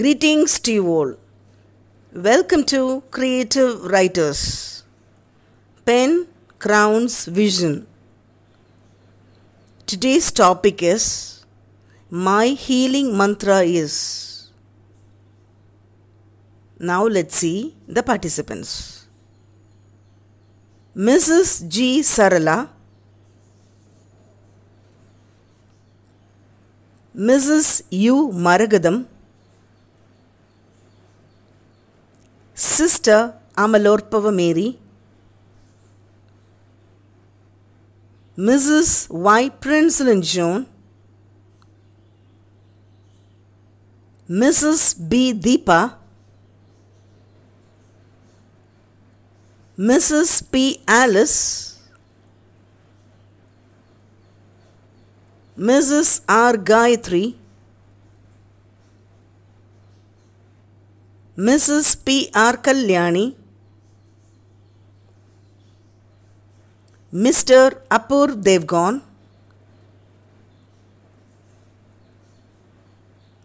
Greetings to you all. Welcome to Creative Writers. Pen Crowns Vision. Today's topic is My Healing Mantra is. Now let's see the participants. Mrs. G. Sarala, Mrs. U. Maragadam, Sister Amalorpava Mary, Mrs. Y. Prinslin Mrs. B. Deepa, Mrs. P. Alice, Mrs. R. Gayatri, Mrs. P. R. Kalyani, Mr. Apur Devgon,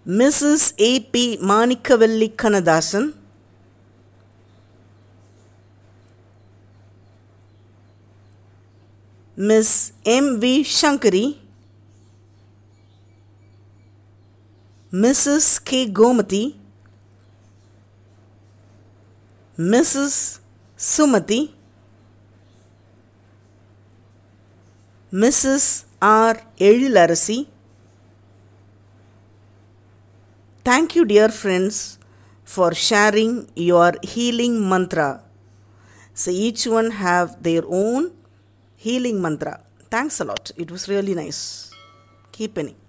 Mrs. A. P. Manikavalli Kanadasan, Miss M. V. Shankari, Mrs. K. Gomati, Mrs. Sumati, Mrs. R. Elilarasi. Thank you, dear friends, for sharing your healing mantra. So each one have their own healing mantra. Thanks a lot. It was really nice. Keep any.